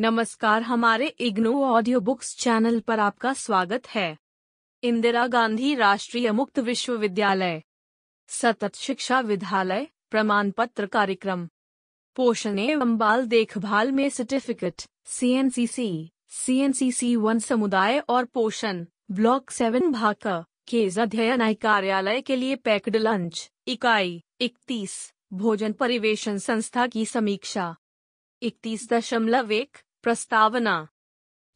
नमस्कार हमारे IGNOU audio books channel पर आपका स्वागत है इंदिरा गांधी राष्ट्रीय मुक्त विश्वविद्यालय सतत शिक्षा विद्यालय प्रमाण पत्र कार्यक्रम पोषण एवं बाल देखभाल में certificate C N C C C N C C one समुदाय और पोषण ब्लॉक सेवन भाका के अध्ययन कार्यालय के लिए पैक्ड लंच इकाई इकतीस भोजन परिवेशन संस्था की समीक्षा इकतीस दशमलव एक प्रस्तावना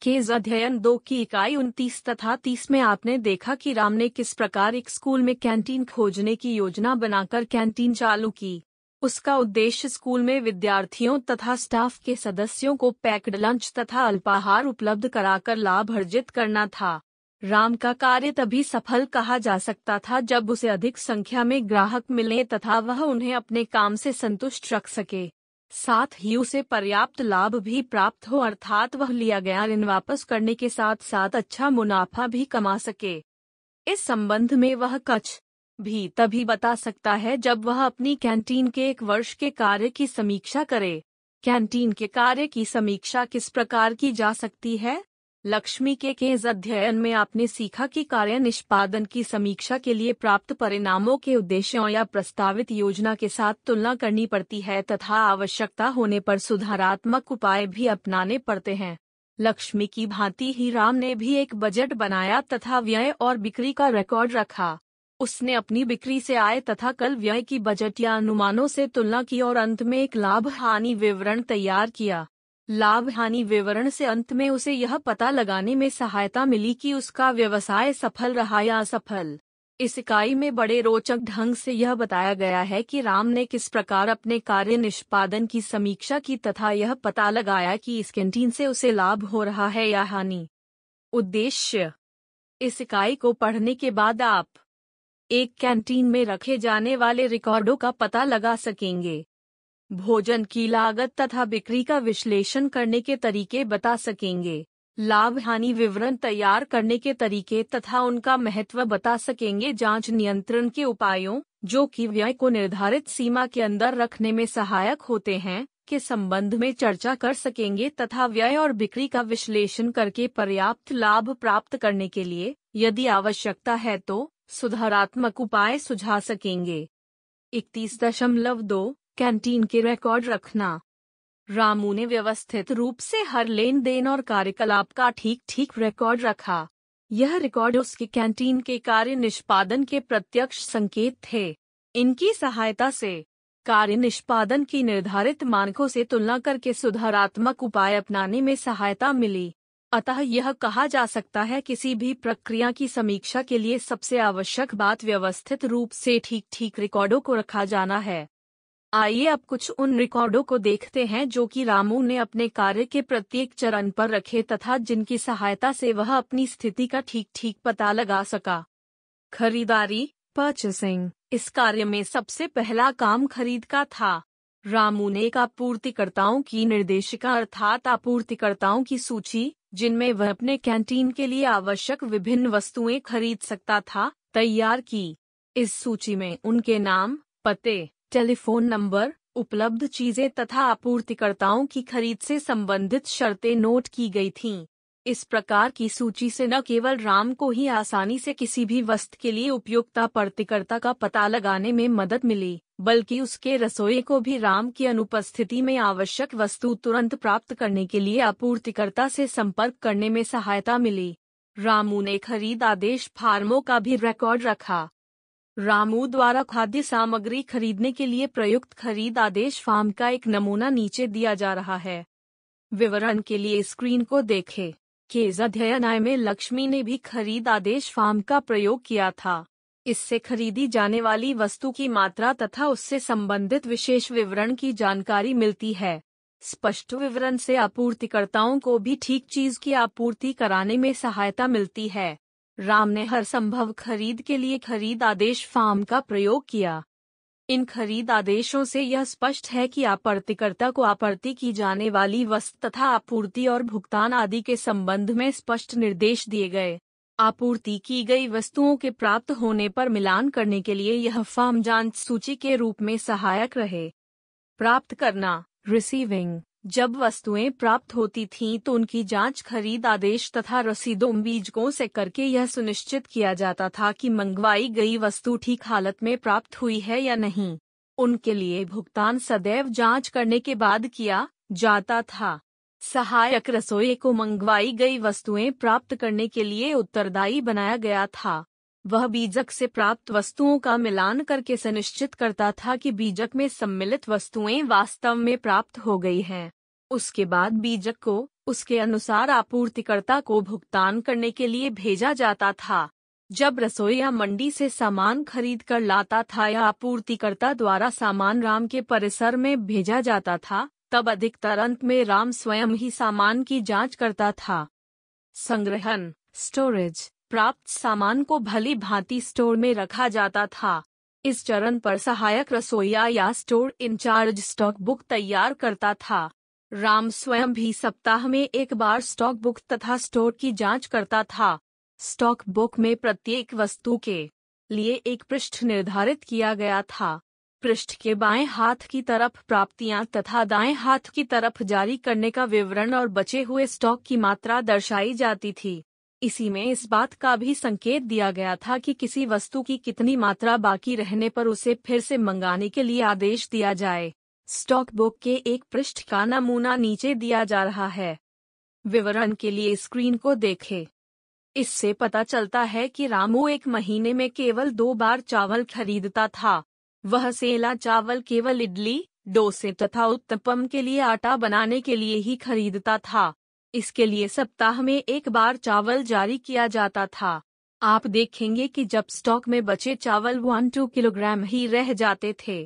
केज अध्ययन दो की इकाई उनतीस तथा तीस में आपने देखा कि राम ने किस प्रकार एक स्कूल में कैंटीन खोजने की योजना बनाकर कैंटीन चालू की उसका उद्देश्य स्कूल में विद्यार्थियों तथा स्टाफ के सदस्यों को पैक्ड लंच तथा अल्पाहार उपलब्ध कराकर लाभ अर्जित करना था राम का कार्य तभी सफल कहा जा सकता था जब उसे अधिक संख्या में ग्राहक मिले तथा वह उन्हें अपने काम से संतुष्ट रख सके साथ ही उसे पर्याप्त लाभ भी प्राप्त हो अर्थात वह लिया गया ऋण वापस करने के साथ साथ अच्छा मुनाफा भी कमा सके इस संबंध में वह कच्छ भी तभी बता सकता है जब वह अपनी कैंटीन के एक वर्ष के कार्य की समीक्षा करे कैंटीन के कार्य की समीक्षा किस प्रकार की जा सकती है लक्ष्मी के के इस अध्ययन में आपने सीखा कि कार्य निष्पादन की समीक्षा के लिए प्राप्त परिणामों के उद्देश्यों या प्रस्तावित योजना के साथ तुलना करनी पड़ती है तथा आवश्यकता होने पर सुधारात्मक उपाय भी अपनाने पड़ते हैं लक्ष्मी की भांति ही राम ने भी एक बजट बनाया तथा व्यय और बिक्री का रिकॉर्ड रखा उसने अपनी बिक्री से आय तथा कल व्यय की बजट या अनुमानों से तुलना की और अंत में एक लाभ हानि विवरण तैयार किया लाभ हानि विवरण से अंत में उसे यह पता लगाने में सहायता मिली कि उसका व्यवसाय सफल रहा या असफल इस इकाई में बड़े रोचक ढंग से यह बताया गया है कि राम ने किस प्रकार अपने कार्य निष्पादन की समीक्षा की तथा यह पता लगाया कि इस कैंटीन से उसे लाभ हो रहा है या हानि उद्देश्य इस इकाई को पढ़ने के बाद आप एक कैंटीन में रखे जाने वाले रिकॉर्डों का पता लगा सकेंगे भोजन की लागत तथा बिक्री का विश्लेषण करने के तरीके बता सकेंगे लाभ हानि विवरण तैयार करने के तरीके तथा उनका महत्व बता सकेंगे जांच नियंत्रण के उपायों जो कि व्यय को निर्धारित सीमा के अंदर रखने में सहायक होते हैं के संबंध में चर्चा कर सकेंगे तथा व्यय और बिक्री का विश्लेषण करके पर्याप्त लाभ प्राप्त करने के लिए यदि आवश्यकता है तो सुधारात्मक उपाय सुझा सकेंगे इकतीस दशमलव दो कैंटीन के रिकॉर्ड रखना रामू ने व्यवस्थित रूप से हर लेन देन और कार्यकलाप का ठीक ठीक रिकॉर्ड रखा यह रिकॉर्ड उसके कैंटीन के कार्य निष्पादन के प्रत्यक्ष संकेत थे इनकी सहायता से कार्य निष्पादन की निर्धारित मानकों से तुलना करके सुधारात्मक उपाय अपनाने में सहायता मिली अतः यह कहा जा सकता है किसी भी प्रक्रिया की समीक्षा के लिए सबसे आवश्यक बात व्यवस्थित रूप से ठीक ठीक रिकॉर्डों को रखा जाना है आइए अब कुछ उन रिकॉर्डों को देखते हैं जो कि रामू ने अपने कार्य के प्रत्येक चरण पर रखे तथा जिनकी सहायता से वह अपनी स्थिति का ठीक ठीक पता लगा सका खरीदारी परचेसिंग इस कार्य में सबसे पहला काम खरीद का था रामू ने एक आपूर्तिकर्ताओं की निर्देशिका अर्थात आपूर्तिकर्ताओं की सूची जिनमें वह अपने कैंटीन के लिए आवश्यक विभिन्न वस्तुएं खरीद सकता था तैयार की इस सूची में उनके नाम पते टेलीफोन नंबर उपलब्ध चीजें तथा आपूर्तिकर्ताओं की खरीद से संबंधित शर्तें नोट की गई थीं। इस प्रकार की सूची से न केवल राम को ही आसानी से किसी भी वस्तु के लिए उपयुक्त आपूर्तिकर्ता का पता लगाने में मदद मिली बल्कि उसके रसोई को भी राम की अनुपस्थिति में आवश्यक वस्तु तुरंत प्राप्त करने के लिए आपूर्तिकर्ता से संपर्क करने में सहायता मिली रामू ने खरीद आदेश फार्मों का भी रिकॉर्ड रखा रामू द्वारा खाद्य सामग्री खरीदने के लिए प्रयुक्त खरीद आदेश फार्म का एक नमूना नीचे दिया जा रहा है विवरण के लिए स्क्रीन को देखें। केस आय में लक्ष्मी ने भी खरीद आदेश फार्म का प्रयोग किया था इससे खरीदी जाने वाली वस्तु की मात्रा तथा उससे संबंधित विशेष विवरण की जानकारी मिलती है स्पष्ट विवरण से आपूर्तिकर्ताओं को भी ठीक चीज की आपूर्ति कराने में सहायता मिलती है राम ने हर संभव खरीद के लिए खरीद आदेश फार्म का प्रयोग किया इन खरीद आदेशों से यह स्पष्ट है कि आपूर्तिकर्ता को आपूर्ति की जाने वाली वस्तु तथा आपूर्ति और भुगतान आदि के संबंध में स्पष्ट निर्देश दिए गए आपूर्ति की गई वस्तुओं के प्राप्त होने पर मिलान करने के लिए यह फार्म जांच सूची के रूप में सहायक रहे प्राप्त करना रिसीविंग जब वस्तुएं प्राप्त होती थीं तो उनकी जांच खरीद आदेश तथा रसीदों बीजकों से करके यह सुनिश्चित किया जाता था कि मंगवाई गई वस्तु ठीक हालत में प्राप्त हुई है या नहीं उनके लिए भुगतान सदैव जांच करने के बाद किया जाता था सहायक रसोई को मंगवाई गई वस्तुएं प्राप्त करने के लिए उत्तरदायी बनाया गया था वह बीजक से प्राप्त वस्तुओं का मिलान करके सुनिश्चित करता था कि बीजक में सम्मिलित वस्तुएं वास्तव में प्राप्त हो गई हैं उसके बाद बीजक को उसके अनुसार आपूर्तिकर्ता को भुगतान करने के लिए भेजा जाता था जब रसोई या मंडी से सामान खरीद कर लाता था या आपूर्तिकर्ता द्वारा सामान राम के परिसर में भेजा जाता था तब अधिकतर अंत में राम स्वयं ही सामान की जांच करता था संग्रहण स्टोरेज प्राप्त सामान को भली भांति स्टोर में रखा जाता था इस चरण पर सहायक रसोईया या स्टोर इंचार्ज स्टॉक बुक तैयार करता था राम स्वयं भी सप्ताह में एक बार स्टॉक बुक तथा स्टोर की जांच करता था स्टॉक बुक में प्रत्येक वस्तु के लिए एक पृष्ठ निर्धारित किया गया था पृष्ठ के बाएं हाथ की तरफ प्राप्तियां तथा दाएं हाथ की तरफ जारी करने का विवरण और बचे हुए स्टॉक की मात्रा दर्शाई जाती थी इसी में इस बात का भी संकेत दिया गया था कि किसी वस्तु की कितनी मात्रा बाकी रहने पर उसे फिर से मंगाने के लिए आदेश दिया जाए स्टॉक बुक के एक पृष्ठ का नमूना नीचे दिया जा रहा है विवरण के लिए स्क्रीन को देखें। इससे पता चलता है कि रामू एक महीने में केवल दो बार चावल खरीदता था वह सेला चावल केवल इडली डोसे तथा उत्तपम के लिए आटा बनाने के लिए ही खरीदता था इसके लिए सप्ताह में एक बार चावल जारी किया जाता था आप देखेंगे कि जब स्टॉक में बचे चावल वन टू किलोग्राम ही रह जाते थे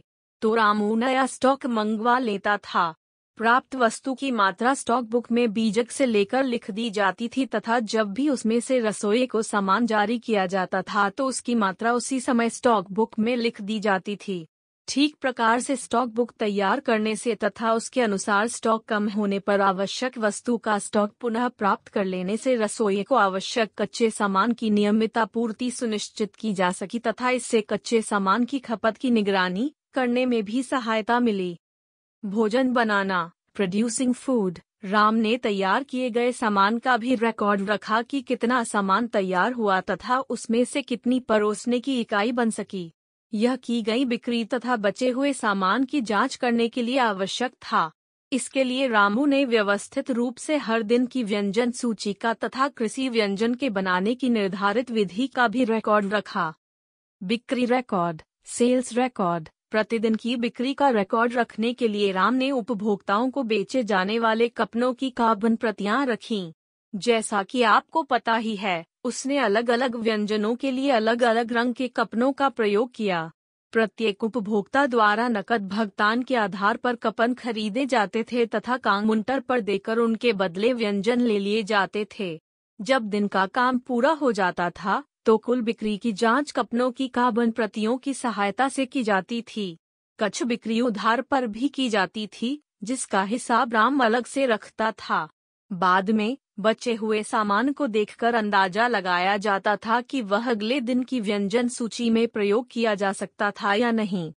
तो रामू नया स्टॉक मंगवा लेता था प्राप्त वस्तु की मात्रा स्टॉक बुक में बीजक से लेकर लिख दी जाती थी तथा जब भी उसमें से रसोई को सामान जारी किया जाता था तो उसकी मात्रा उसी समय स्टॉक बुक में लिख दी जाती थी ठीक प्रकार से स्टॉक बुक तैयार करने से तथा उसके अनुसार स्टॉक कम होने पर आवश्यक वस्तु का स्टॉक पुनः प्राप्त कर लेने से रसोई को आवश्यक कच्चे सामान की नियमित आपूर्ति सुनिश्चित की जा सकी तथा इससे कच्चे सामान की खपत की निगरानी करने में भी सहायता मिली भोजन बनाना प्रोड्यूसिंग फूड राम ने तैयार किए गए सामान का भी रिकॉर्ड रखा कि कितना सामान तैयार हुआ तथा उसमें से कितनी परोसने की इकाई बन सकी यह की गई बिक्री तथा बचे हुए सामान की जांच करने के लिए आवश्यक था इसके लिए रामू ने व्यवस्थित रूप से हर दिन की व्यंजन सूची का तथा कृषि व्यंजन के बनाने की निर्धारित विधि का भी रिकॉर्ड रखा बिक्री रिकॉर्ड सेल्स रिकॉर्ड प्रतिदिन की बिक्री का रिकॉर्ड रखने के लिए राम ने उपभोक्ताओं को बेचे जाने वाले कपनों की काबन प्रतियां रखीं जैसा कि आपको पता ही है उसने अलग अलग व्यंजनों के लिए अलग अलग रंग के कपनों का प्रयोग किया प्रत्येक उपभोक्ता द्वारा नकद भुगतान के आधार पर कपन खरीदे जाते थे तथा काउंटर पर देकर उनके बदले व्यंजन ले लिए जाते थे जब दिन का काम पूरा हो जाता था तो कुल बिक्री की जांच कपनों की काबन प्रतियों की सहायता से की जाती थी कच्छ बिक्री उधार पर भी की जाती थी जिसका हिसाब राम अलग से रखता था बाद में बचे हुए सामान को देखकर अंदाजा लगाया जाता था कि वह अगले दिन की व्यंजन सूची में प्रयोग किया जा सकता था या नहीं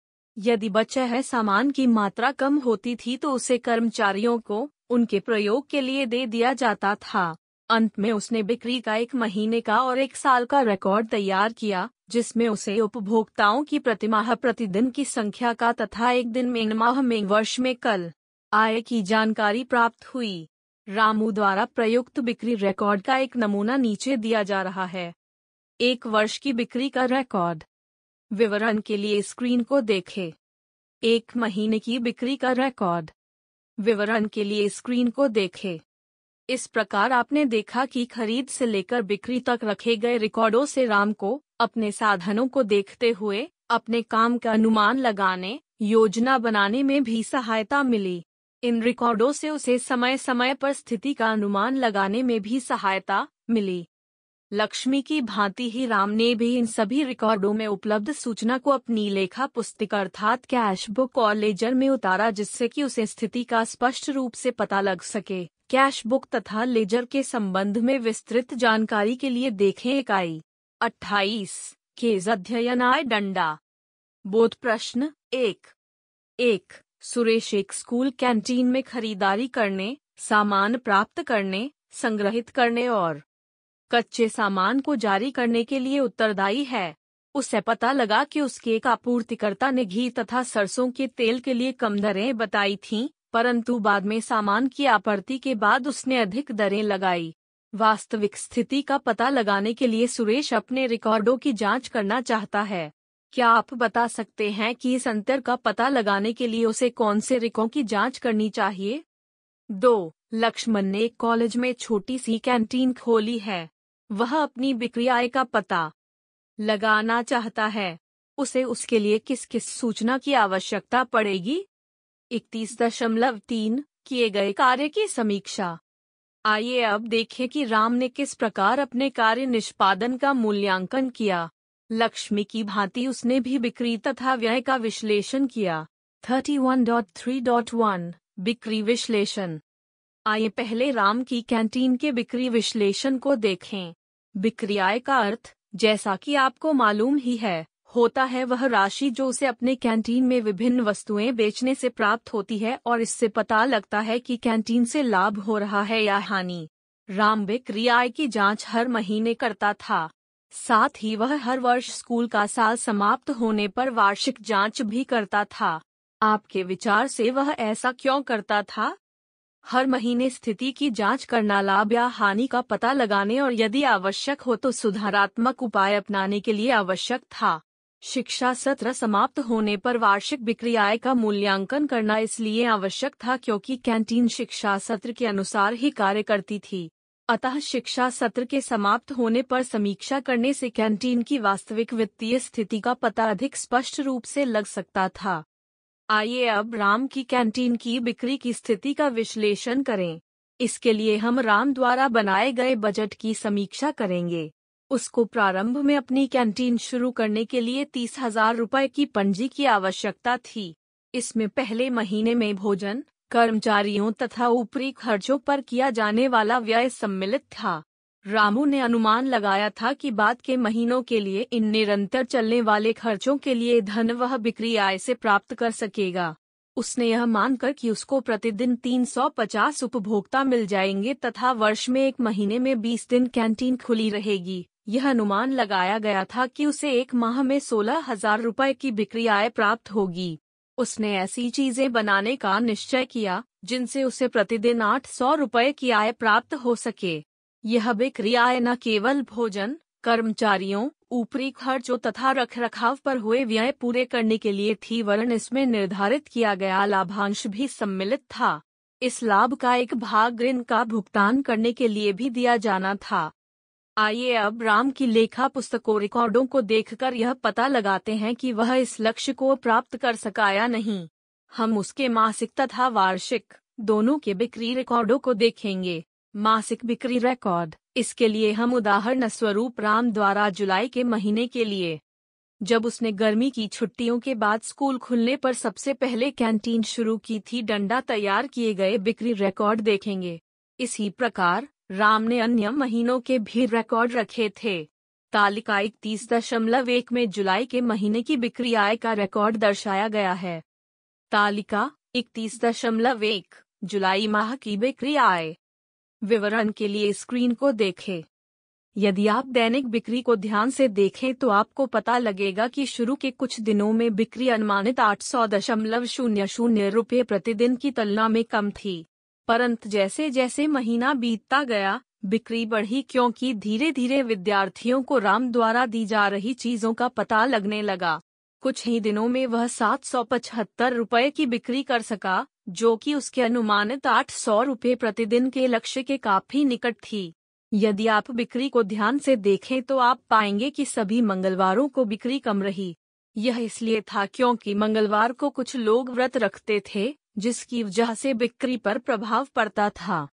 यदि बचे है सामान की मात्रा कम होती थी तो उसे कर्मचारियों को उनके प्रयोग के लिए दे दिया जाता था अंत में उसने बिक्री का एक महीने का और एक साल का रिकॉर्ड तैयार किया जिसमें उसे उपभोक्ताओं की प्रतिमाह प्रतिदिन की संख्या का तथा एक दिन में माह में वर्ष में कल आय की जानकारी प्राप्त हुई रामू द्वारा प्रयुक्त बिक्री रिकॉर्ड का एक नमूना नीचे दिया जा रहा है एक वर्ष की बिक्री का रिकॉर्ड विवरण के लिए स्क्रीन को देखें एक महीने की बिक्री का रिकॉर्ड विवरण के लिए स्क्रीन को देखें इस प्रकार आपने देखा कि खरीद से लेकर बिक्री तक रखे गए रिकॉर्डों से राम को अपने साधनों को देखते हुए अपने काम का अनुमान लगाने योजना बनाने में भी सहायता मिली इन रिकॉर्डों से उसे समय समय पर स्थिति का अनुमान लगाने में भी सहायता मिली लक्ष्मी की भांति ही राम ने भी इन सभी रिकॉर्डों में उपलब्ध सूचना को अपनी लेखा पुस्तिक अर्थात कैश बुक और लेजर में उतारा जिससे कि उसे स्थिति का स्पष्ट रूप से पता लग सके कैश बुक तथा लेजर के संबंध में विस्तृत जानकारी के लिए देखें इकाई अट्ठाईस अध्ययन अध्ययनाय डंडा बोध प्रश्न एक एक सुरेश एक स्कूल कैंटीन में खरीदारी करने सामान प्राप्त करने संग्रहित करने और कच्चे सामान को जारी करने के लिए उत्तरदायी है उसे पता लगा कि उसके एक आपूर्तिकर्ता ने घी तथा सरसों के तेल के लिए कम दरें बताई थीं, परंतु बाद में सामान की आपूर्ति के बाद उसने अधिक दरें लगाई वास्तविक स्थिति का पता लगाने के लिए सुरेश अपने रिकॉर्डों की जांच करना चाहता है क्या आप बता सकते हैं कि इस अंतर का पता लगाने के लिए उसे कौन से रिकों की जांच करनी चाहिए दो लक्ष्मण ने एक कॉलेज में छोटी सी कैंटीन खोली है वह अपनी बिक्री आय का पता लगाना चाहता है उसे उसके लिए किस किस सूचना की आवश्यकता पड़ेगी इकतीस दशमलव तीन किए गए कार्य की समीक्षा आइए अब देखें कि राम ने किस प्रकार अपने कार्य निष्पादन का मूल्यांकन किया लक्ष्मी की भांति उसने भी बिक्री तथा व्यय का विश्लेषण किया 31.3.1 बिक्री विश्लेषण आइए पहले राम की कैंटीन के बिक्री विश्लेषण को देखें बिक्री आय का अर्थ जैसा कि आपको मालूम ही है होता है वह राशि जो उसे अपने कैंटीन में विभिन्न वस्तुएं बेचने से प्राप्त होती है और इससे पता लगता है कि कैंटीन से लाभ हो रहा है या हानि राम बिक्री आय की जांच हर महीने करता था साथ ही वह हर वर्ष स्कूल का साल समाप्त होने पर वार्षिक जांच भी करता था आपके विचार से वह ऐसा क्यों करता था हर महीने स्थिति की जांच करना लाभ या हानि का पता लगाने और यदि आवश्यक हो तो सुधारात्मक उपाय अपनाने के लिए आवश्यक था शिक्षा सत्र समाप्त होने पर वार्षिक बिक्री आय का मूल्यांकन करना इसलिए आवश्यक था क्योंकि कैंटीन शिक्षा सत्र के अनुसार ही कार्य करती थी अतः शिक्षा सत्र के समाप्त होने पर समीक्षा करने से कैंटीन की वास्तविक वित्तीय स्थिति का पता अधिक स्पष्ट रूप से लग सकता था आइए अब राम की कैंटीन की बिक्री की स्थिति का विश्लेषण करें इसके लिए हम राम द्वारा बनाए गए बजट की समीक्षा करेंगे उसको प्रारंभ में अपनी कैंटीन शुरू करने के लिए तीस हजार रूपए की पंजी की आवश्यकता थी इसमें पहले महीने में भोजन कर्मचारियों तथा ऊपरी खर्चों पर किया जाने वाला व्यय सम्मिलित था रामू ने अनुमान लगाया था कि बाद के महीनों के लिए इन निरंतर चलने वाले खर्चों के लिए धन वह बिक्री आय से प्राप्त कर सकेगा उसने यह मानकर कि उसको प्रतिदिन 350 उपभोक्ता मिल जाएंगे तथा वर्ष में एक महीने में 20 दिन कैंटीन खुली रहेगी यह अनुमान लगाया गया था कि उसे एक माह में सोलह हजार रूपए की बिक्री आय प्राप्त होगी उसने ऐसी चीजें बनाने का निश्चय किया जिनसे उसे प्रतिदिन आठ सौ रूपये की आय प्राप्त हो सके यह बिक्री आय न केवल भोजन कर्मचारियों ऊपरी खर्चों तथा रखरखाव पर हुए व्यय पूरे करने के लिए थी वरन इसमें निर्धारित किया गया लाभांश भी सम्मिलित था इस लाभ का एक भाग ऋण का भुगतान करने के लिए भी दिया जाना था आइए अब राम की लेखा पुस्तकों रिकॉर्डों को देखकर यह पता लगाते हैं कि वह इस लक्ष्य को प्राप्त कर सका या नहीं हम उसके मासिक तथा वार्षिक दोनों के बिक्री रिकॉर्डों को देखेंगे मासिक बिक्री रिकॉर्ड इसके लिए हम उदाहरण स्वरूप राम द्वारा जुलाई के महीने के लिए जब उसने गर्मी की छुट्टियों के बाद स्कूल खुलने पर सबसे पहले कैंटीन शुरू की थी डंडा तैयार किए गए बिक्री रिकॉर्ड देखेंगे इसी प्रकार राम ने अन्य महीनों के भी रिकॉर्ड रखे थे तालिका इकतीस दशमलव एक में जुलाई के महीने की बिक्री आय का रिकॉर्ड दर्शाया गया है तालिका इकतीस दशमलव एक जुलाई माह की बिक्री आय विवरण के लिए स्क्रीन को देखें यदि आप दैनिक बिक्री को ध्यान से देखें तो आपको पता लगेगा कि शुरू के कुछ दिनों में बिक्री अनुमानित आठ सौ दशमलव शून्य शून्य रूपये प्रतिदिन की तुलना में कम थी परंतु जैसे जैसे महीना बीतता गया बिक्री बढ़ी क्योंकि धीरे धीरे विद्यार्थियों को राम द्वारा दी जा रही चीजों का पता लगने लगा कुछ ही दिनों में वह सात सौ पचहत्तर रूपए की बिक्री कर सका जो कि उसके अनुमानित आठ सौ रूपए प्रतिदिन के लक्ष्य के काफी निकट थी यदि आप बिक्री को ध्यान से देखें तो आप पाएंगे कि सभी मंगलवारों को बिक्री कम रही यह इसलिए था क्योंकि मंगलवार को कुछ लोग व्रत रखते थे जिसकी वजह से बिक्री पर प्रभाव पड़ता था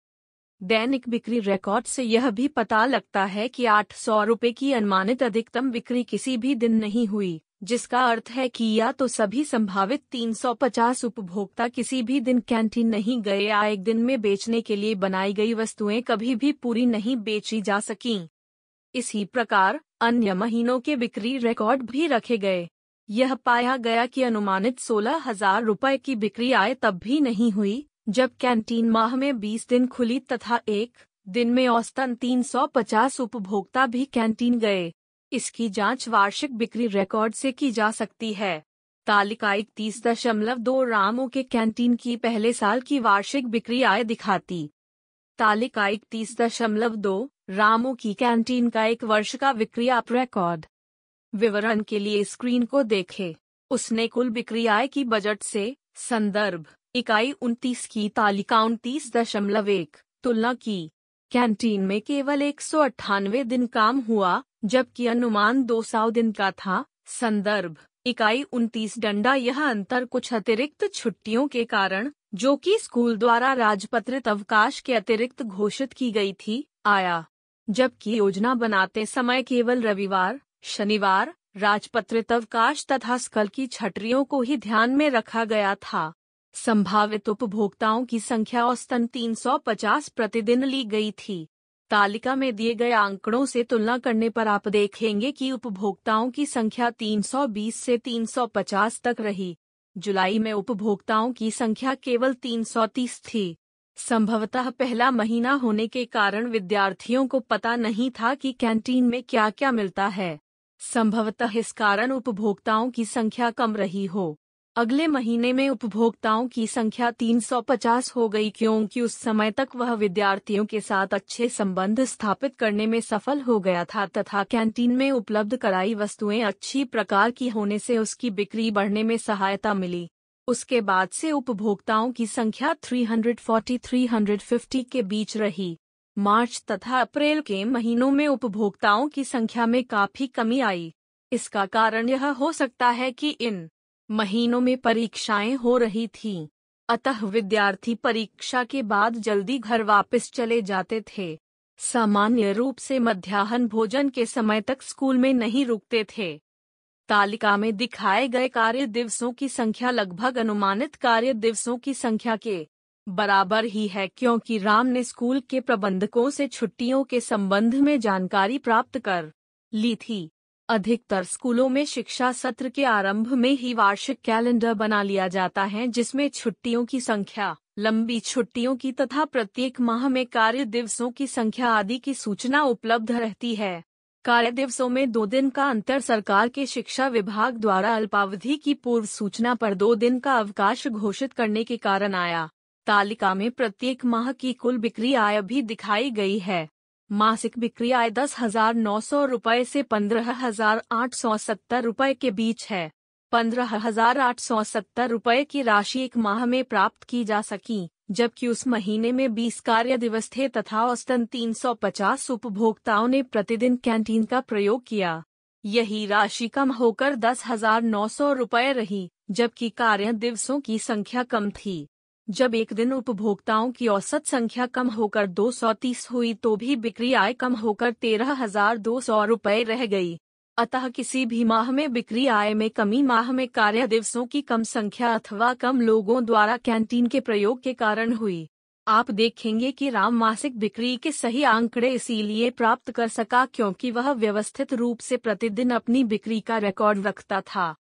दैनिक बिक्री रिकॉर्ड से यह भी पता लगता है कि आठ सौ रूपए की अनुमानित अधिकतम बिक्री किसी भी दिन नहीं हुई जिसका अर्थ है कि या तो सभी संभावित 350 उपभोक्ता किसी भी दिन कैंटीन नहीं गए या एक दिन में बेचने के लिए बनाई गई वस्तुएं कभी भी पूरी नहीं बेची जा सकी इसी प्रकार अन्य महीनों के बिक्री रिकॉर्ड भी रखे गए यह पाया गया कि अनुमानित सोलह हजार रूपए की बिक्री आय तब भी नहीं हुई जब कैंटीन माह में बीस दिन खुली तथा एक दिन में औसतन तीन सौ पचास उपभोक्ता भी कैंटीन गए इसकी जांच वार्षिक बिक्री रिकॉर्ड से की जा सकती है तालिका इकतीस दशमलव दो रामो के कैंटीन की पहले साल की वार्षिक बिक्री आय दिखाती तालिका इकतीस दशमलव दो रामो की कैंटीन का एक वर्ष का विक्रिया रिकॉर्ड विवरण के लिए स्क्रीन को देखें। उसने कुल बिक्री आय की बजट से संदर्भ इकाई उनतीस की तालिका उनतीस दशमलव एक तुलना की कैंटीन में केवल एक सौ अट्ठानवे दिन काम हुआ जबकि अनुमान दो सौ दिन का था संदर्भ इकाई उनतीस डंडा यह अंतर कुछ अतिरिक्त छुट्टियों के कारण जो कि स्कूल द्वारा राजपत्रित अवकाश के अतिरिक्त घोषित की गई थी आया जबकि योजना बनाते समय केवल रविवार शनिवार राजपत्रित अवकाश तथा स्कल की छटरियों को ही ध्यान में रखा गया था संभावित उपभोक्ताओं की संख्या औसतन 350 प्रतिदिन ली गई थी तालिका में दिए गए आंकड़ों से तुलना करने पर आप देखेंगे कि उपभोक्ताओं की संख्या 320 से 350 तक रही जुलाई में उपभोक्ताओं की संख्या केवल 330 थी संभवतः पहला महीना होने के कारण विद्यार्थियों को पता नहीं था कि कैंटीन में क्या क्या मिलता है संभवतः इस कारण उपभोक्ताओं की संख्या कम रही हो अगले महीने में उपभोक्ताओं की संख्या 350 हो गई क्योंकि उस समय तक वह विद्यार्थियों के साथ अच्छे संबंध स्थापित करने में सफल हो गया था तथा कैंटीन में उपलब्ध कराई वस्तुएं अच्छी प्रकार की होने से उसकी बिक्री बढ़ने में सहायता मिली उसके बाद से उपभोक्ताओं की संख्या 340-350 के बीच रही मार्च तथा अप्रैल के महीनों में उपभोक्ताओं की संख्या में काफी कमी आई इसका कारण यह हो सकता है कि इन महीनों में परीक्षाएं हो रही थीं, अतः विद्यार्थी परीक्षा के बाद जल्दी घर वापस चले जाते थे सामान्य रूप से मध्याह्न भोजन के समय तक स्कूल में नहीं रुकते थे तालिका में दिखाए गए कार्य दिवसों की संख्या लगभग अनुमानित कार्य दिवसों की संख्या के बराबर ही है क्योंकि राम ने स्कूल के प्रबंधकों से छुट्टियों के संबंध में जानकारी प्राप्त कर ली थी अधिकतर स्कूलों में शिक्षा सत्र के आरंभ में ही वार्षिक कैलेंडर बना लिया जाता है जिसमें छुट्टियों की संख्या लंबी छुट्टियों की तथा प्रत्येक माह में कार्य दिवसों की संख्या आदि की सूचना उपलब्ध रहती है कार्य दिवसों में दो दिन का अंतर सरकार के शिक्षा विभाग द्वारा अल्पावधि की पूर्व सूचना पर दो दिन का अवकाश घोषित करने के कारण आया तालिका में प्रत्येक माह की कुल बिक्री आय भी दिखाई गई है मासिक बिक्री आय दस हजार नौ सौ रूपए ऐसी पंद्रह हजार आठ सौ सत्तर रूपए के बीच है पंद्रह हजार आठ सौ सत्तर रूपए की राशि एक माह में प्राप्त की जा सकी जबकि उस महीने में बीस कार्य दिवस थे तथा औसतन तीन सौ पचास उपभोक्ताओं ने प्रतिदिन कैंटीन का प्रयोग किया यही राशि कम होकर दस हजार नौ सौ रूपए रही जबकि कार्य दिवसों की संख्या कम थी जब एक दिन उपभोक्ताओं की औसत संख्या कम होकर 230 हुई तो भी बिक्री आय कम होकर तेरह हजार दो सौ रूपए रह गई अतः किसी भी माह में बिक्री आय में कमी माह में कार्य दिवसों की कम संख्या अथवा कम लोगों द्वारा कैंटीन के प्रयोग के कारण हुई आप देखेंगे कि राम मासिक बिक्री के सही आंकड़े इसीलिए प्राप्त कर सका क्योंकि वह व्यवस्थित रूप से प्रतिदिन अपनी बिक्री का रिकॉर्ड रखता था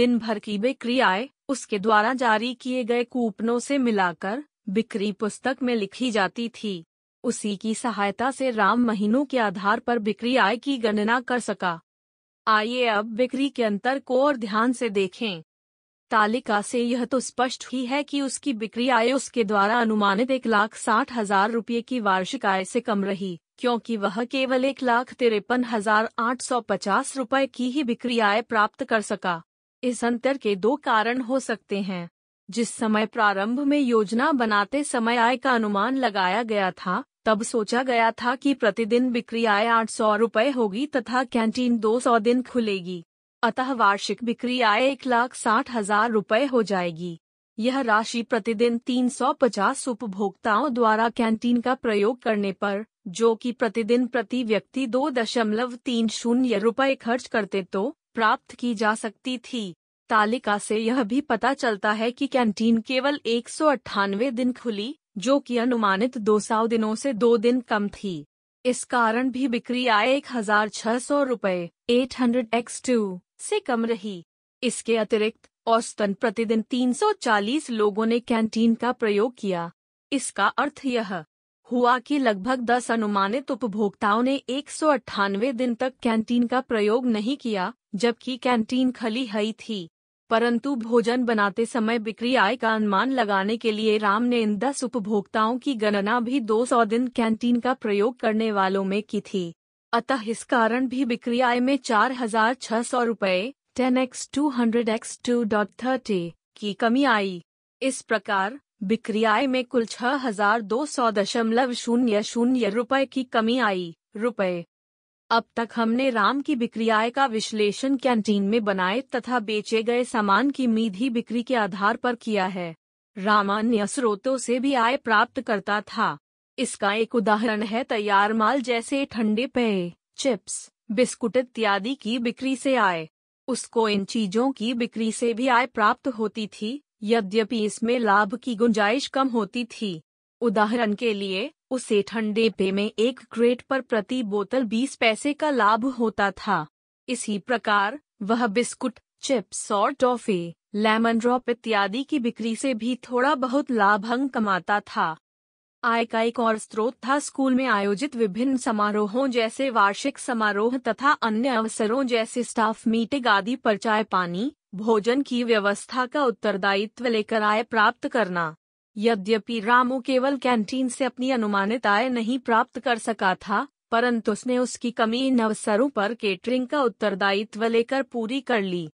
दिन भर की बिक्री आय उसके द्वारा जारी किए गए कूपनों से मिलाकर बिक्री पुस्तक में लिखी जाती थी उसी की सहायता से राम महीनों के आधार पर बिक्री आय की गणना कर सका आइए अब बिक्री के अंतर को और ध्यान से देखें तालिका से यह तो स्पष्ट ही है कि उसकी बिक्री आय उसके द्वारा अनुमानित एक लाख साठ हजार रूपए की वार्षिक आय से कम रही क्योंकि वह केवल एक लाख तिरपन हजार आठ सौ पचास रूपए की ही बिक्री आय प्राप्त कर सका इस अंतर के दो कारण हो सकते हैं जिस समय प्रारंभ में योजना बनाते समय आय का अनुमान लगाया गया था तब सोचा गया था कि प्रतिदिन बिक्री आय आठ सौ रूपए होगी तथा कैंटीन 200 दिन खुलेगी अतः वार्षिक बिक्री आय एक लाख साठ हजार रूपए हो जाएगी यह राशि प्रतिदिन 350 उपभोक्ताओं द्वारा कैंटीन का प्रयोग करने पर जो कि प्रतिदिन प्रति व्यक्ति दो दशमलव तीन शून्य रूपए खर्च करते तो प्राप्त की जा सकती थी तालिका से यह भी पता चलता है कि कैंटीन केवल एक दिन खुली जो कि अनुमानित दो सौ दिनों से दो दिन कम थी इस कारण भी बिक्री आय एक हजार छह सौ रूपए एट हंड्रेड एक्स टू से कम रही इसके अतिरिक्त औसतन प्रतिदिन 340 लोगों ने कैंटीन का प्रयोग किया इसका अर्थ यह हुआ कि लगभग 10 अनुमानित उपभोक्ताओं ने एक दिन तक कैंटीन का प्रयोग नहीं किया जबकि कैंटीन खली हई थी परंतु भोजन बनाते समय बिक्री आय का अनुमान लगाने के लिए राम ने इन दस उपभोक्ताओं की गणना भी 200 दिन कैंटीन का प्रयोग करने वालों में की थी अतः इस कारण भी बिक्री आय में चार हजार छह सौ रूपए ten X two hundred X two dot thirty की कमी आई इस प्रकार आय में कुल छह हजार दो सौ दशमलव शून्य शून्य रुपए की कमी आई रुपए अब तक हमने राम की आय का विश्लेषण कैंटीन में बनाए तथा बेचे गए सामान की मीधी बिक्री के आधार पर किया है राम अन्य स्रोतों से भी आय प्राप्त करता था इसका एक उदाहरण है तैयार माल जैसे ठंडे पेय चिप्स बिस्कुट इत्यादि की बिक्री से आय उसको इन चीजों की बिक्री से भी आय प्राप्त होती थी यद्यपि इसमें लाभ की गुंजाइश कम होती थी उदाहरण के लिए उसे ठंडे पे में एक क्रेट पर प्रति बोतल 20 पैसे का लाभ होता था इसी प्रकार वह बिस्कुट चिप्स और टॉफी लेमन ड्रॉप इत्यादि की बिक्री से भी थोड़ा बहुत लाभ अंग कमाता था आय का एक और स्रोत था स्कूल में आयोजित विभिन्न समारोहों जैसे वार्षिक समारोह तथा अन्य अवसरों जैसे स्टाफ मीटिंग आदि पर चाय पानी भोजन की व्यवस्था का उत्तरदायित्व लेकर आय प्राप्त करना यद्यपि रामू केवल कैंटीन से अपनी अनुमानित आय नहीं प्राप्त कर सका था परंतु उसने उसकी कमी इन अवसरों पर केटरिंग का उत्तरदायित्व लेकर पूरी कर ली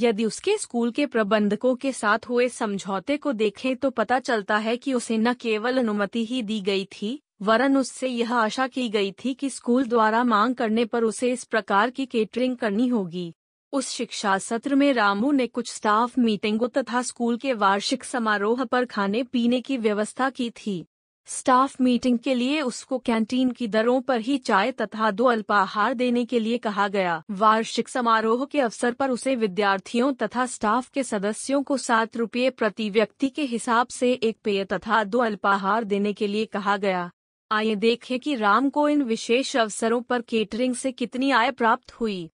यदि उसके स्कूल के प्रबंधकों के साथ हुए समझौते को देखें तो पता चलता है कि उसे न केवल अनुमति ही दी गई थी वरन उससे यह आशा की गई थी कि स्कूल द्वारा मांग करने पर उसे इस प्रकार की केटरिंग करनी होगी उस शिक्षा सत्र में रामू ने कुछ स्टाफ मीटिंगों तथा स्कूल के वार्षिक समारोह पर खाने पीने की व्यवस्था की थी स्टाफ मीटिंग के लिए उसको कैंटीन की दरों पर ही चाय तथा दो अल्पाहार देने के लिए कहा गया वार्षिक समारोह के अवसर पर उसे विद्यार्थियों तथा स्टाफ के सदस्यों को सात रूपए प्रति व्यक्ति के हिसाब से एक पेय तथा दो अल्पाहार देने के लिए कहा गया आइए देखें कि राम को इन विशेष अवसरों पर केटरिंग से कितनी आय प्राप्त हुई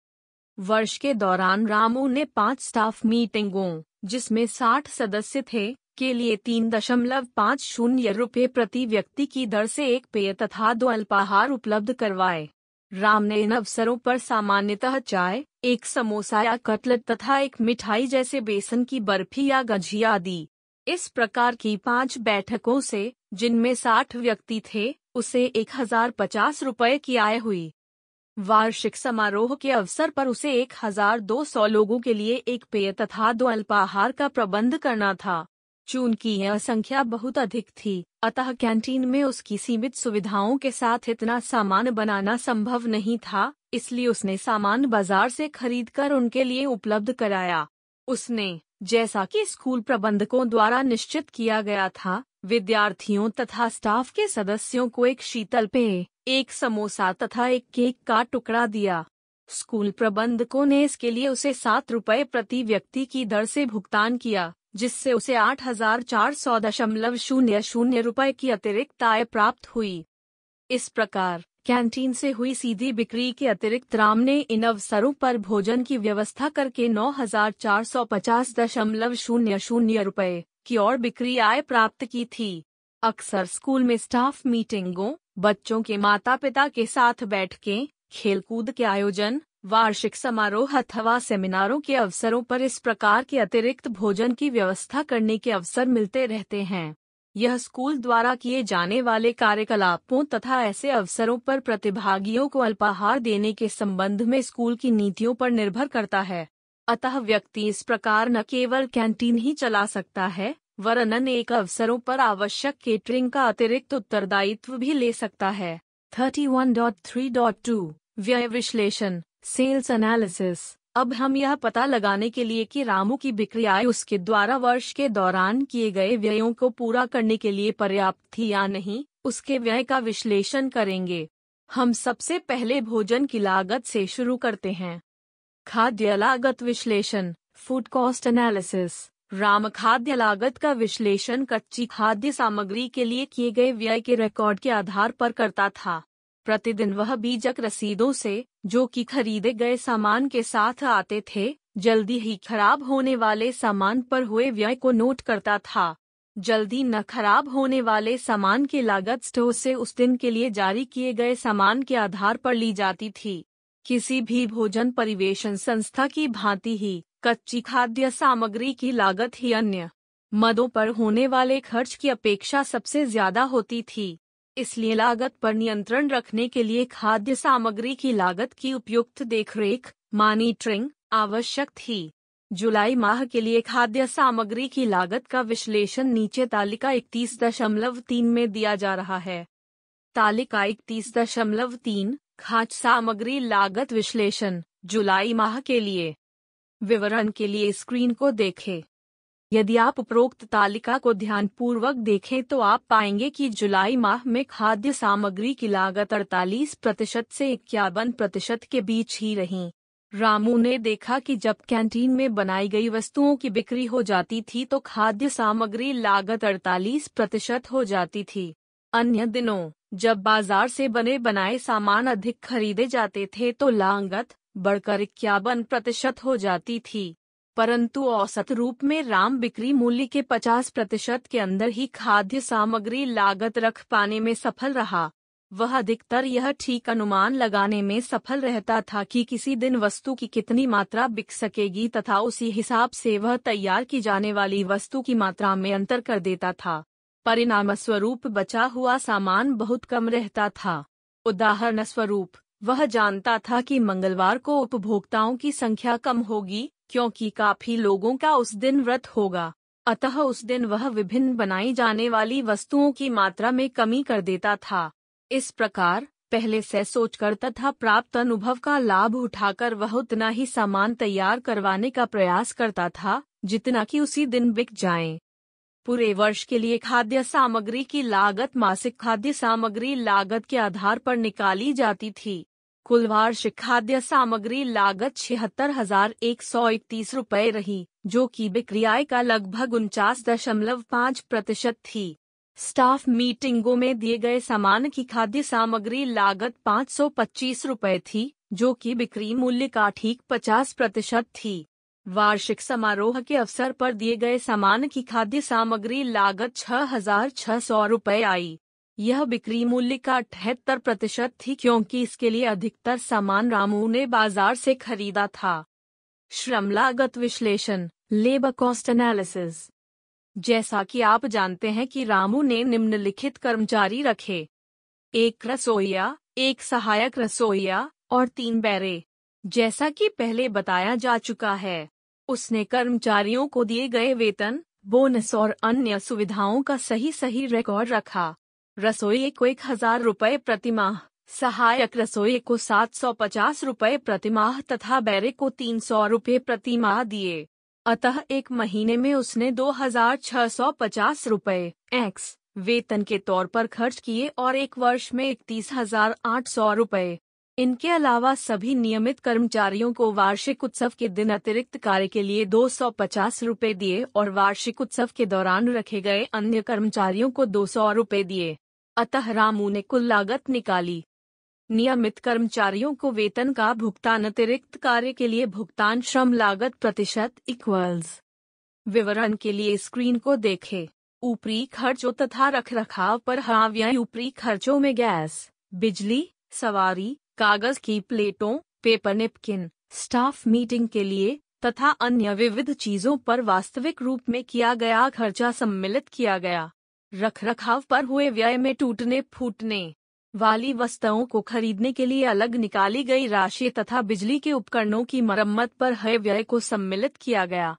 वर्ष के दौरान रामू ने पाँच स्टाफ मीटिंगों जिसमें साठ सदस्य थे के लिए तीन दशमलव पाँच शून्य रूपए प्रति व्यक्ति की दर से एक पेय तथा दो अल्पाहार उपलब्ध करवाए राम ने इन अवसरों पर सामान्यतः चाय एक समोसा या कटलेट तथा एक मिठाई जैसे बेसन की बर्फी या गझिया दी इस प्रकार की पांच बैठकों से जिनमें साठ व्यक्ति थे उसे एक हजार पचास रूपए की आय हुई वार्षिक समारोह के अवसर पर उसे 1,200 लोगों के लिए एक पेय तथा दो अल्पाहार का प्रबंध करना था चूंकि यह संख्या बहुत अधिक थी अतः कैंटीन में उसकी सीमित सुविधाओं के साथ इतना सामान बनाना संभव नहीं था इसलिए उसने सामान बाजार से खरीदकर उनके लिए उपलब्ध कराया उसने जैसा कि स्कूल प्रबंधकों द्वारा निश्चित किया गया था विद्यार्थियों तथा स्टाफ के सदस्यों को एक शीतल पेय एक समोसा तथा एक केक का टुकड़ा दिया स्कूल प्रबंधकों ने इसके लिए उसे सात रूपए प्रति व्यक्ति की दर से भुगतान किया जिससे उसे आठ हजार चार सौ दशमलव शून्य शून्य रूपए की अतिरिक्त आय प्राप्त हुई इस प्रकार कैंटीन से हुई सीधी बिक्री के अतिरिक्त राम ने इन अवसरों पर भोजन की व्यवस्था करके नौ हजार चार सौ पचास दशमलव शून्य शून्य रूपए की और बिक्री आय प्राप्त की थी अक्सर स्कूल में स्टाफ मीटिंगों बच्चों के माता पिता के साथ खेल खेलकूद के आयोजन वार्षिक समारोह अथवा सेमिनारों के अवसरों पर इस प्रकार के अतिरिक्त भोजन की व्यवस्था करने के अवसर मिलते रहते हैं यह स्कूल द्वारा किए जाने वाले कार्यकलापों तथा ऐसे अवसरों पर प्रतिभागियों को अल्पाहार देने के संबंध में स्कूल की नीतियों पर निर्भर करता है अतः व्यक्ति इस प्रकार न केवल कैंटीन ही चला सकता है वरन अनेक अवसरों पर आवश्यक केटरिंग का अतिरिक्त उत्तरदायित्व भी ले सकता है 31.3.2 व्यय विश्लेषण सेल्स एनालिसिस अब हम यह पता लगाने के लिए कि रामू की बिक्री आय उसके द्वारा वर्ष के दौरान किए गए व्ययों को पूरा करने के लिए पर्याप्त थी या नहीं उसके व्यय का विश्लेषण करेंगे हम सबसे पहले भोजन की लागत से शुरू करते हैं खाद्य लागत विश्लेषण फूड कॉस्ट एनालिसिस राम खाद्य लागत का विश्लेषण कच्ची खाद्य सामग्री के लिए किए गए व्यय के रिकॉर्ड के आधार पर करता था प्रतिदिन वह बीजक रसीदों से जो कि खरीदे गए सामान के साथ आते थे जल्दी ही खराब होने वाले सामान पर हुए व्यय को नोट करता था जल्दी न खराब होने वाले सामान की लागत स्टोर से उस दिन के लिए जारी किए गए सामान के आधार पर ली जाती थी किसी भी भोजन परिवेशन संस्था की भांति ही कच्ची खाद्य सामग्री की लागत ही अन्य मदों पर होने वाले खर्च की अपेक्षा सबसे ज्यादा होती थी इसलिए लागत पर नियंत्रण रखने के लिए खाद्य सामग्री की लागत की उपयुक्त देखरेख मॉनिटरिंग आवश्यक थी जुलाई माह के लिए खाद्य सामग्री की लागत का विश्लेषण नीचे तालिका इकतीस दशमलव तीन में दिया जा रहा है तालिका इकतीस दशमलव तीन खाद्य सामग्री लागत विश्लेषण जुलाई माह के लिए विवरण के लिए स्क्रीन को देखें यदि आप उपरोक्त तालिका को ध्यानपूर्वक देखें तो आप पाएंगे कि जुलाई माह में खाद्य सामग्री की लागत 48 प्रतिशत से इक्यावन प्रतिशत के बीच ही रही रामू ने देखा कि जब कैंटीन में बनाई गई वस्तुओं की बिक्री हो जाती थी तो खाद्य सामग्री लागत 48 प्रतिशत हो जाती थी अन्य दिनों जब बाजार से बने बनाए सामान अधिक खरीदे जाते थे तो लागत बढ़कर इक्यावन प्रतिशत हो जाती थी परंतु औसत रूप में राम बिक्री मूल्य के 50 प्रतिशत के अंदर ही खाद्य सामग्री लागत रख पाने में सफल रहा वह अधिकतर यह ठीक अनुमान लगाने में सफल रहता था कि किसी दिन वस्तु की कितनी मात्रा बिक सकेगी तथा उसी हिसाब से वह तैयार की जाने वाली वस्तु की मात्रा में अंतर कर देता था परिणामस्वरूप बचा हुआ सामान बहुत कम रहता था उदाहरण स्वरूप वह जानता था कि मंगलवार को उपभोक्ताओं की संख्या कम होगी क्योंकि काफी लोगों का उस दिन व्रत होगा अतः उस दिन वह विभिन्न बनाई जाने वाली वस्तुओं की मात्रा में कमी कर देता था इस प्रकार पहले से सोचकर तथा प्राप्त अनुभव का लाभ उठाकर वह उतना ही सामान तैयार करवाने का प्रयास करता था जितना कि उसी दिन बिक जाए पूरे वर्ष के लिए खाद्य सामग्री की लागत मासिक खाद्य सामग्री लागत के आधार पर निकाली जाती थी कुल वार्षिक खाद्य सामग्री लागत छिहत्तर हजार एक सौ इकतीस रूपए रही जो कि बिक्री आय का लगभग उनचास दशमलव पाँच प्रतिशत थी स्टाफ मीटिंगों में दिए गए सामान की खाद्य सामग्री लागत पाँच सौ पच्चीस रूपए थी जो कि बिक्री मूल्य का ठीक पचास प्रतिशत थी वार्षिक समारोह के अवसर पर दिए गए सामान की खाद्य सामग्री लागत छह हजार छह सौ रूपए आई यह बिक्री मूल्य का अठहत्तर प्रतिशत थी क्योंकि इसके लिए अधिकतर सामान रामू ने बाजार से खरीदा था श्रम लागत विश्लेषण लेबर कॉस्ट एनालिसिस जैसा कि आप जानते हैं कि रामू ने निम्नलिखित कर्मचारी रखे एक रसोईया एक सहायक रसोईया और तीन बैरे जैसा कि पहले बताया जा चुका है उसने कर्मचारियों को दिए गए वेतन बोनस और अन्य सुविधाओं का सही सही रिकॉर्ड रखा रसोई को एक हजार रूपए प्रतिमाह सहायक रसोई को सात सौ पचास रूपए प्रतिमाह तथा बैरे को तीन सौ रूपए प्रतिमाह दिए अतः एक महीने में उसने दो हजार छह सौ पचास रूपए एक्स वेतन के तौर पर खर्च किए और एक वर्ष में इकतीस हजार आठ सौ रूपए इनके अलावा सभी नियमित कर्मचारियों को वार्षिक उत्सव के दिन अतिरिक्त कार्य के लिए दो सौ पचास रूपए दिए और वार्षिक उत्सव के दौरान रखे गए अन्य कर्मचारियों को दो सौ रूपए दिए अतः रामू ने कुल लागत निकाली नियमित कर्मचारियों को वेतन का भुगतान अतिरिक्त कार्य के लिए भुगतान श्रम लागत प्रतिशत इक्वल्स विवरण के लिए स्क्रीन को देखें। ऊपरी खर्चों तथा रखाव पर हाव्य ऊपरी खर्चों में गैस बिजली सवारी कागज की प्लेटों पेपर निपकिन स्टाफ मीटिंग के लिए तथा अन्य विविध चीजों पर वास्तविक रूप में किया गया खर्चा सम्मिलित किया गया रख रखाव पर हुए व्यय में टूटने फूटने वाली वस्तुओं को खरीदने के लिए अलग निकाली गई राशि तथा बिजली के उपकरणों की मरम्मत पर है व्यय को सम्मिलित किया गया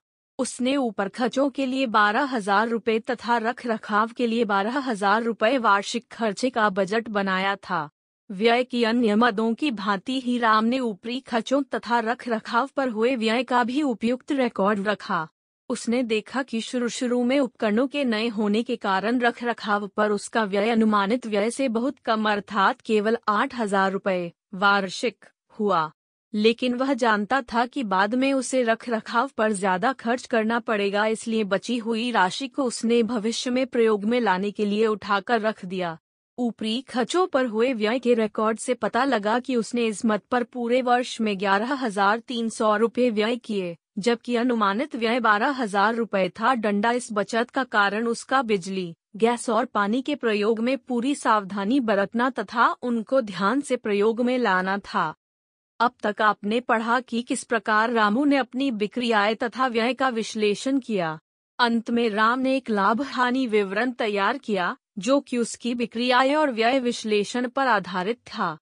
उसने ऊपर खर्चों के लिए बारह हजार रूपए तथा रख रखाव के लिए बारह हजार रूपए वार्षिक खर्चे का बजट बनाया था व्यय की अन्य मदों की भांति ही राम ने ऊपरी खर्चों तथा रख रखाव पर हुए व्यय का भी उपयुक्त रिकॉर्ड रखा उसने देखा कि शुरू शुरू में उपकरणों के नए होने के कारण रख रखाव पर उसका व्यय अनुमानित व्यय से बहुत कम अर्थात केवल आठ हजार रूपए वार्षिक हुआ लेकिन वह जानता था कि बाद में उसे रख रखाव पर ज्यादा खर्च करना पड़ेगा इसलिए बची हुई राशि को उसने भविष्य में प्रयोग में लाने के लिए उठाकर रख दिया ऊपरी खर्चों पर हुए व्यय के रिकॉर्ड से पता लगा कि उसने इस मत पर पूरे वर्ष में ग्यारह हजार तीन सौ रूपए व्यय किए जबकि अनुमानित व्यय बारह हजार रूपए था डंडा इस बचत का कारण उसका बिजली गैस और पानी के प्रयोग में पूरी सावधानी बरतना तथा उनको ध्यान से प्रयोग में लाना था अब तक आपने पढ़ा कि किस प्रकार रामू ने अपनी बिक्री आय तथा व्यय का विश्लेषण किया अंत में राम ने एक लाभ हानि विवरण तैयार किया जो कि उसकी बिक्री आय और व्यय विश्लेषण पर आधारित था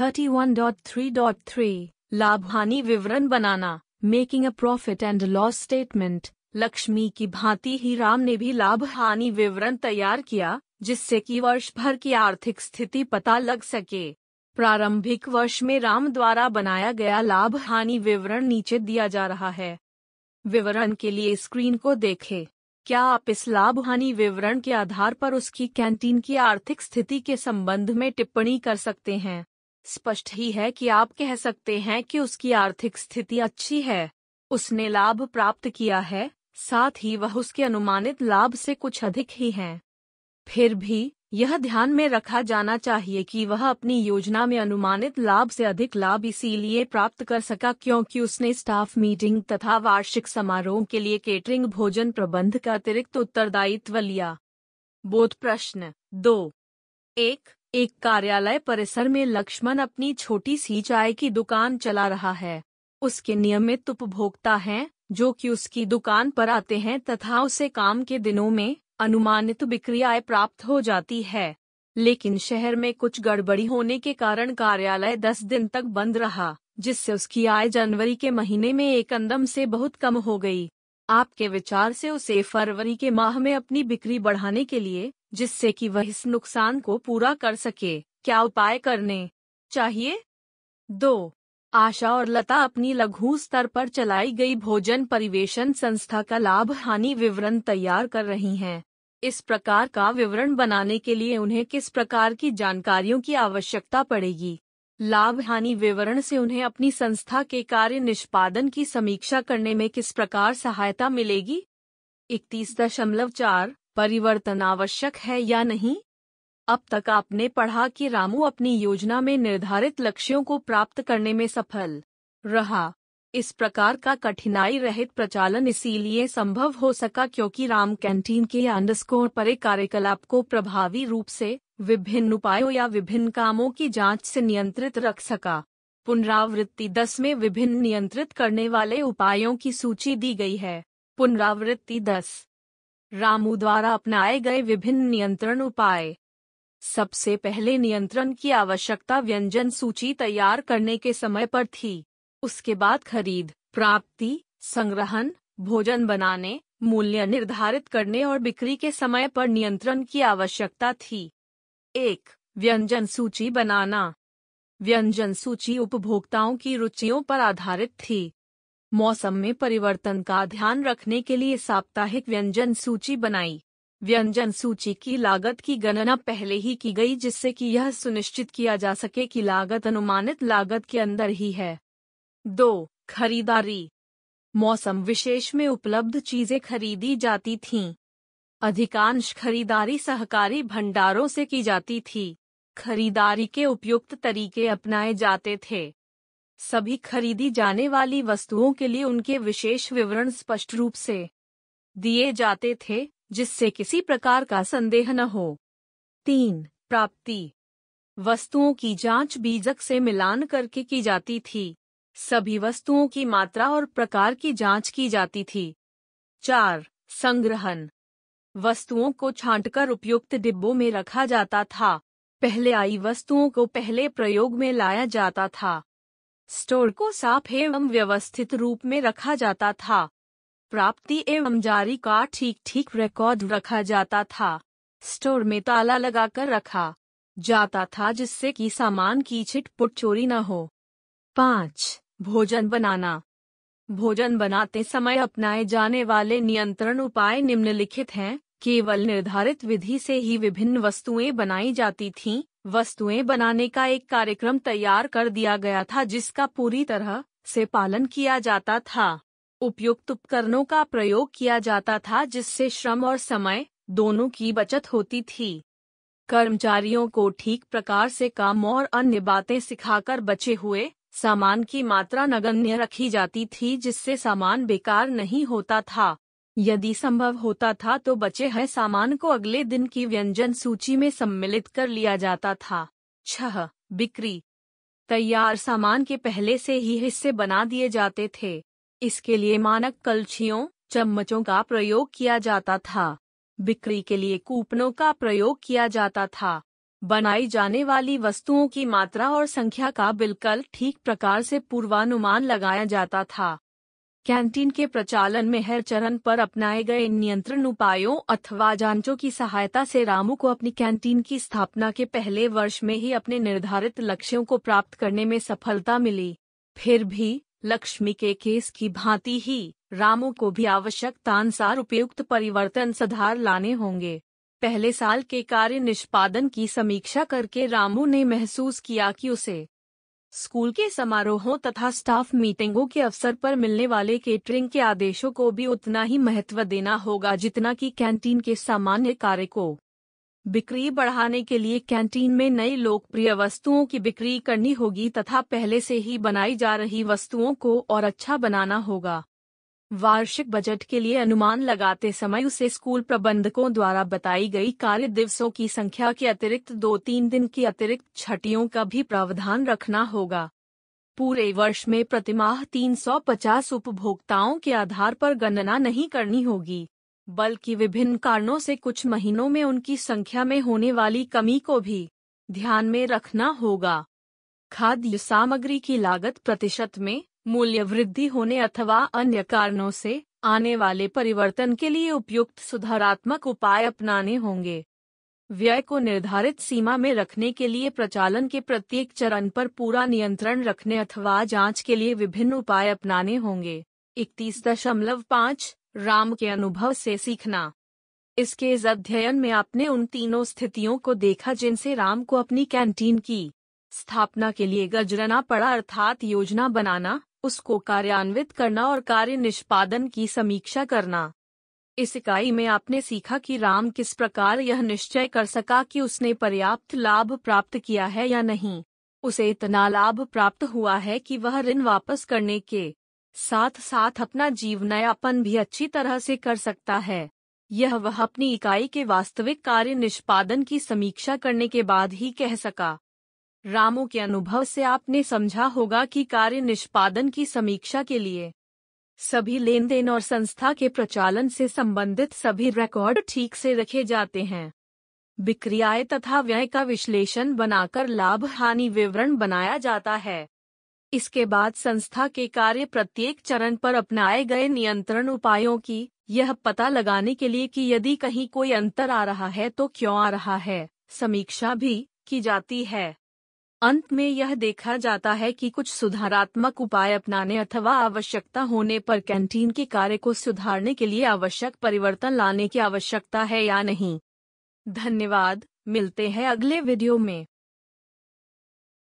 31.3.3 लाभ हानि विवरण बनाना making a profit and loss statement Lakshmi की भांति ही राम ने भी लाभ हानि विवरण तैयार किया जिससे कि वर्ष भर की आर्थिक स्थिति पता लग सके प्रारंभिक वर्ष में राम द्वारा बनाया गया लाभ हानि विवरण नीचे दिया जा रहा है विवरण के लिए स्क्रीन को देखें क्या आप इस लाभ हानि विवरण के आधार पर उसकी कैंटीन की आर्थिक स्थिति के संबंध में टिप्पणी कर सकते हैं स्पष्ट ही है कि आप कह सकते हैं कि उसकी आर्थिक स्थिति अच्छी है उसने लाभ प्राप्त किया है साथ ही वह उसके अनुमानित लाभ से कुछ अधिक ही हैं। फिर भी यह ध्यान में रखा जाना चाहिए कि वह अपनी योजना में अनुमानित लाभ से अधिक लाभ इसीलिए प्राप्त कर सका क्योंकि उसने स्टाफ मीटिंग तथा वार्षिक समारोह के लिए केटरिंग भोजन प्रबंध का अतिरिक्त उत्तरदायित्व लिया बोध प्रश्न दो एक एक कार्यालय परिसर में लक्ष्मण अपनी छोटी सी चाय की दुकान चला रहा है उसके नियमित उपभोक्ता हैं जो कि उसकी दुकान पर आते हैं तथा उसे काम के दिनों में अनुमानित बिक्री आय प्राप्त हो जाती है लेकिन शहर में कुछ गड़बड़ी होने के कारण कार्यालय दस दिन तक बंद रहा जिससे उसकी आय जनवरी के महीने में एक अंदम से बहुत कम हो गई आपके विचार से उसे फरवरी के माह में अपनी बिक्री बढ़ाने के लिए जिससे कि वह इस नुकसान को पूरा कर सके क्या उपाय करने चाहिए दो आशा और लता अपनी लघु स्तर पर चलाई गई भोजन परिवेशन संस्था का लाभ हानि विवरण तैयार कर रही हैं। इस प्रकार का विवरण बनाने के लिए उन्हें किस प्रकार की जानकारियों की आवश्यकता पड़ेगी लाभ हानि विवरण से उन्हें अपनी संस्था के कार्य निष्पादन की समीक्षा करने में किस प्रकार सहायता मिलेगी इकतीस दशमलव चार परिवर्तन आवश्यक है या नहीं अब तक आपने पढ़ा कि रामू अपनी योजना में निर्धारित लक्ष्यों को प्राप्त करने में सफल रहा इस प्रकार का कठिनाई रहित प्रचालन इसीलिए संभव हो सका क्योंकि राम कैंटीन के अंडस्कोर परे कार्यकलाप को प्रभावी रूप से विभिन्न उपायों या विभिन्न कामों की जांच से नियंत्रित रख सका पुनरावृत्ति दस में विभिन्न नियंत्रित करने वाले उपायों की सूची दी गई है पुनरावृत्ति दस रामू द्वारा अपनाए गए विभिन्न नियंत्रण उपाय सबसे पहले नियंत्रण की आवश्यकता व्यंजन सूची तैयार करने के समय पर थी उसके बाद खरीद प्राप्ति संग्रहण भोजन बनाने मूल्य निर्धारित करने और बिक्री के समय पर नियंत्रण की आवश्यकता थी एक व्यंजन सूची बनाना व्यंजन सूची उपभोक्ताओं की रुचियों पर आधारित थी मौसम में परिवर्तन का ध्यान रखने के लिए साप्ताहिक व्यंजन सूची बनाई व्यंजन सूची की लागत की गणना पहले ही की गई जिससे कि यह सुनिश्चित किया जा सके कि लागत अनुमानित लागत के अंदर ही है दो खरीदारी मौसम विशेष में उपलब्ध चीजें खरीदी जाती थीं। अधिकांश खरीदारी सहकारी भंडारों से की जाती थी खरीदारी के उपयुक्त तरीके अपनाए जाते थे सभी खरीदी जाने वाली वस्तुओं के लिए उनके विशेष विवरण स्पष्ट रूप से दिए जाते थे जिससे किसी प्रकार का संदेह न हो तीन प्राप्ति वस्तुओं की जांच बीजक से मिलान करके की जाती थी सभी वस्तुओं की मात्रा और प्रकार की जांच की जाती थी चार संग्रहण वस्तुओं को छांटकर उपयुक्त डिब्बों में रखा जाता था पहले आई वस्तुओं को पहले प्रयोग में लाया जाता था स्टोर को साफ एवं व्यवस्थित रूप में रखा जाता था प्राप्ति एवं जारी का ठीक ठीक रिकॉर्ड रखा जाता था स्टोर में ताला लगाकर रखा जाता था जिससे कि सामान की छिटपुट चोरी न हो पाँच भोजन बनाना भोजन बनाते समय अपनाए जाने वाले नियंत्रण उपाय निम्नलिखित हैं केवल निर्धारित विधि से ही विभिन्न वस्तुएं बनाई जाती थीं। वस्तुएं बनाने का एक कार्यक्रम तैयार कर दिया गया था जिसका पूरी तरह से पालन किया जाता था उपयुक्त उपकरणों का प्रयोग किया जाता था जिससे श्रम और समय दोनों की बचत होती थी कर्मचारियों को ठीक प्रकार से काम और अन्य बातें सिखाकर बचे हुए सामान की मात्रा नगण्य रखी जाती थी जिससे सामान बेकार नहीं होता था यदि संभव होता था तो बचे हुए सामान को अगले दिन की व्यंजन सूची में सम्मिलित कर लिया जाता था छह बिक्री तैयार सामान के पहले से ही हिस्से बना दिए जाते थे इसके लिए मानक कलछियों चम्मचों का प्रयोग किया जाता था बिक्री के लिए कूपनों का प्रयोग किया जाता था बनाई जाने वाली वस्तुओं की मात्रा और संख्या का बिल्कुल ठीक प्रकार से पूर्वानुमान लगाया जाता था कैंटीन के प्रचालन में हर चरण पर अपनाए गए नियंत्रण उपायों अथवा जांचों की सहायता से रामू को अपनी कैंटीन की स्थापना के पहले वर्ष में ही अपने निर्धारित लक्ष्यों को प्राप्त करने में सफलता मिली फिर भी लक्ष्मी के केस की भांति ही रामू को भी आवश्यकतानुसार उपयुक्त परिवर्तन सुधार लाने होंगे पहले साल के कार्य निष्पादन की समीक्षा करके रामू ने महसूस किया कि उसे स्कूल के समारोहों तथा स्टाफ मीटिंगों के अवसर पर मिलने वाले केटरिंग के आदेशों को भी उतना ही महत्व देना होगा जितना कि कैंटीन के सामान्य कार्य को बिक्री बढ़ाने के लिए कैंटीन में नई लोकप्रिय वस्तुओं की बिक्री करनी होगी तथा पहले से ही बनाई जा रही वस्तुओं को और अच्छा बनाना होगा वार्षिक बजट के लिए अनुमान लगाते समय उसे स्कूल प्रबंधकों द्वारा बताई गई कार्य दिवसों की संख्या के अतिरिक्त दो तीन दिन की अतिरिक्त छटियों का भी प्रावधान रखना होगा पूरे वर्ष में प्रतिमाह 350 उपभोक्ताओं के आधार पर गणना नहीं करनी होगी बल्कि विभिन्न कारणों से कुछ महीनों में उनकी संख्या में होने वाली कमी को भी ध्यान में रखना होगा खाद्य सामग्री की लागत प्रतिशत में मूल्य वृद्धि होने अथवा अन्य कारणों से आने वाले परिवर्तन के लिए उपयुक्त सुधारात्मक उपाय अपनाने होंगे व्यय को निर्धारित सीमा में रखने के लिए प्रचालन के प्रत्येक चरण पर पूरा नियंत्रण रखने अथवा जांच के लिए विभिन्न उपाय अपनाने होंगे इकतीस दशमलव पाँच राम के अनुभव से सीखना इसके इस अध्ययन में आपने उन तीनों स्थितियों को देखा जिनसे राम को अपनी कैंटीन की स्थापना के लिए गजरना पड़ा अर्थात योजना बनाना उसको कार्यान्वित करना और कार्य निष्पादन की समीक्षा करना इस इकाई में आपने सीखा कि राम किस प्रकार यह निश्चय कर सका कि उसने पर्याप्त लाभ प्राप्त किया है या नहीं उसे इतना लाभ प्राप्त हुआ है कि वह ऋण वापस करने के साथ साथ अपना जीवनयापन भी अच्छी तरह से कर सकता है यह वह अपनी इकाई के वास्तविक कार्य निष्पादन की समीक्षा करने के बाद ही कह सका रामू के अनुभव से आपने समझा होगा कि कार्य निष्पादन की समीक्षा के लिए सभी लेन देन और संस्था के प्रचालन से संबंधित सभी रिकॉर्ड ठीक से रखे जाते हैं बिक्री आय तथा व्यय का विश्लेषण बनाकर लाभ हानि विवरण बनाया जाता है इसके बाद संस्था के कार्य प्रत्येक चरण पर अपनाए गए नियंत्रण उपायों की यह पता लगाने के लिए कि यदि कहीं कोई अंतर आ रहा है तो क्यों आ रहा है समीक्षा भी की जाती है अंत में यह देखा जाता है कि कुछ सुधारात्मक उपाय अपनाने अथवा आवश्यकता होने पर कैंटीन के कार्य को सुधारने के लिए आवश्यक परिवर्तन लाने की आवश्यकता है या नहीं धन्यवाद मिलते हैं अगले वीडियो में